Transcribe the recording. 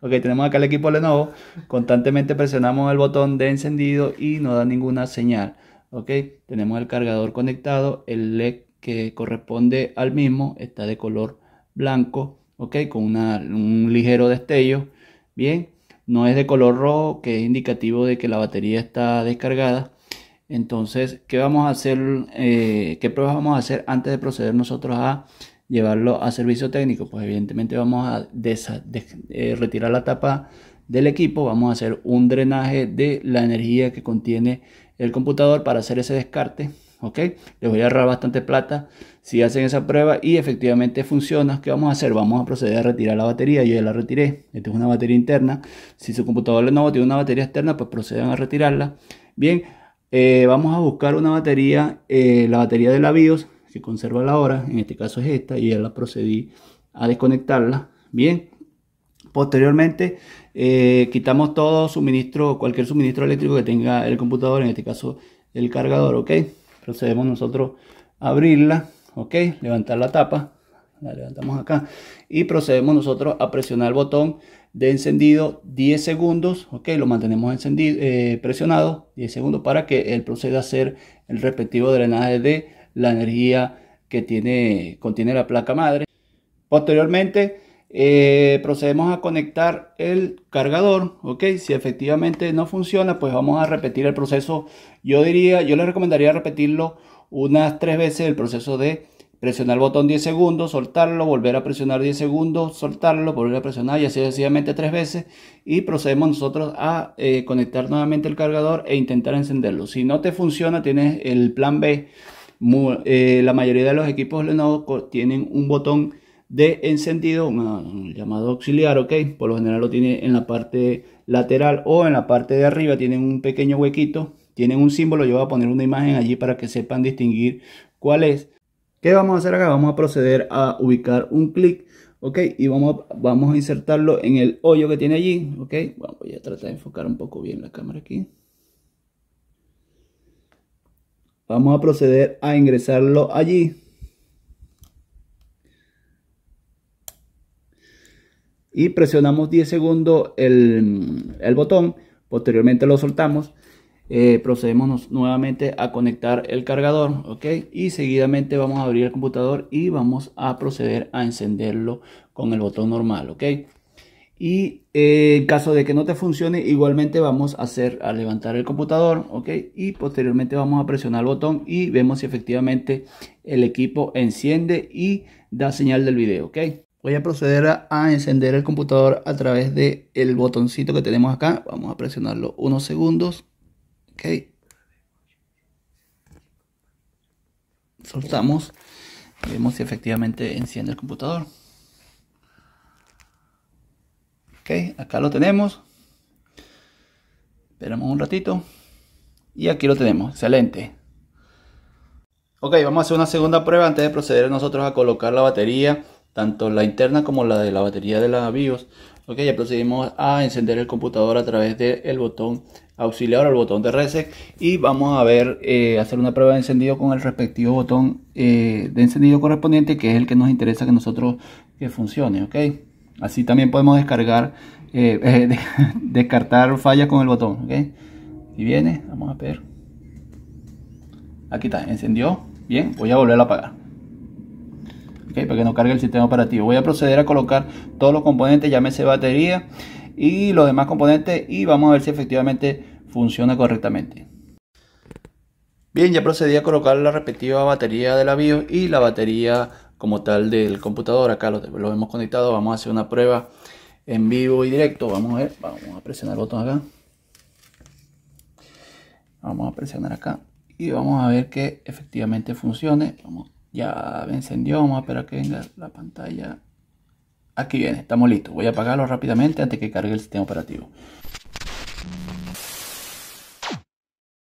Ok, tenemos acá el equipo Lenovo, constantemente presionamos el botón de encendido y no da ninguna señal. Ok, tenemos el cargador conectado, el LED que corresponde al mismo está de color blanco, ok, con un ligero destello. Bien, no es de color rojo, que es indicativo de que la batería está descargada. Entonces, ¿qué vamos a hacer? Eh, ¿Qué pruebas vamos a hacer antes de proceder nosotros a llevarlo a servicio técnico, pues evidentemente vamos a eh, retirar la tapa del equipo, vamos a hacer un drenaje de la energía que contiene el computador para hacer ese descarte, ¿ok? Les voy a ahorrar bastante plata si hacen esa prueba y efectivamente funciona. ¿Qué vamos a hacer? Vamos a proceder a retirar la batería, yo ya la retiré, esta es una batería interna. Si su computador nuevo tiene una batería externa, pues procedan a retirarla. Bien, eh, vamos a buscar una batería, eh, la batería de la BIOS, que conserva la hora, en este caso es esta, y ya la procedí a desconectarla. Bien, posteriormente eh, quitamos todo suministro, cualquier suministro eléctrico que tenga el computador, en este caso el cargador, ok. Procedemos nosotros a abrirla, ok, levantar la tapa, la levantamos acá y procedemos nosotros a presionar el botón de encendido 10 segundos, ok, lo mantenemos encendido, eh, presionado 10 segundos para que él proceda a hacer el respectivo drenaje de la energía que tiene, contiene la placa madre. Posteriormente eh, procedemos a conectar el cargador, ok, si efectivamente no funciona pues vamos a repetir el proceso, yo diría, yo les recomendaría repetirlo unas tres veces el proceso de presionar el botón 10 segundos, soltarlo, volver a presionar 10 segundos, soltarlo, volver a presionar y así sencillamente tres veces y procedemos nosotros a eh, conectar nuevamente el cargador e intentar encenderlo. Si no te funciona, tienes el plan B eh, la mayoría de los equipos Lenovo tienen un botón de encendido, llamado auxiliar, ok. Por lo general lo tiene en la parte lateral o en la parte de arriba, tienen un pequeño huequito, tienen un símbolo. Yo voy a poner una imagen allí para que sepan distinguir cuál es. ¿Qué vamos a hacer acá? Vamos a proceder a ubicar un clic, ok, y vamos a, vamos a insertarlo en el hoyo que tiene allí, ok. voy a tratar de enfocar un poco bien la cámara aquí. Vamos a proceder a ingresarlo allí. Y presionamos 10 segundos el, botón. Posteriormente lo soltamos. Eh, procedemos nuevamente a conectar el cargador ok y seguidamente vamos a abrir el computador y vamos a proceder a encenderlo con el botón normal ok y eh, en caso de que no te funcione, igualmente vamos a hacer a levantar el computador, ¿ok? Y posteriormente vamos a presionar el botón y vemos si efectivamente el equipo enciende y da señal del video, ¿ok? Voy a proceder a, encender el computador a través del el botoncito que tenemos acá. Vamos a presionarlo unos segundos, ¿ok? Soltamos, vemos si efectivamente enciende el computador ok acá lo tenemos esperamos un ratito y aquí lo tenemos excelente ok vamos a hacer una segunda prueba antes de proceder nosotros a colocar la batería tanto la interna como la de la batería de la BIOS ok ya procedimos a encender el computador a través del botón auxiliar o el botón de reset y vamos a ver eh, hacer una prueba de encendido con el respectivo botón eh, de encendido correspondiente que es el que nos interesa que nosotros que funcione ok Así también podemos descargar, eh, eh, descartar fallas con el botón. Y Y viene, vamos a ver. Aquí está, encendió. Bien, voy a volver a apagar. ¿okay? Para que no cargue el sistema operativo. Voy a proceder a colocar todos los componentes, llámese batería y los demás componentes. Y vamos a ver si efectivamente funciona correctamente. Bien, ya procedí a colocar la respectiva batería de la BIOS y la batería como tal del computador. Acá lo, hemos conectado. Vamos a hacer una prueba en vivo y directo. Vamos a ver. Vamos a presionar el botón acá. Vamos a presionar acá. Y vamos a ver que efectivamente funcione. ya me encendió. Vamos a esperar que venga la pantalla. Aquí viene. Estamos listos. Voy a apagarlo rápidamente antes que cargue el sistema operativo.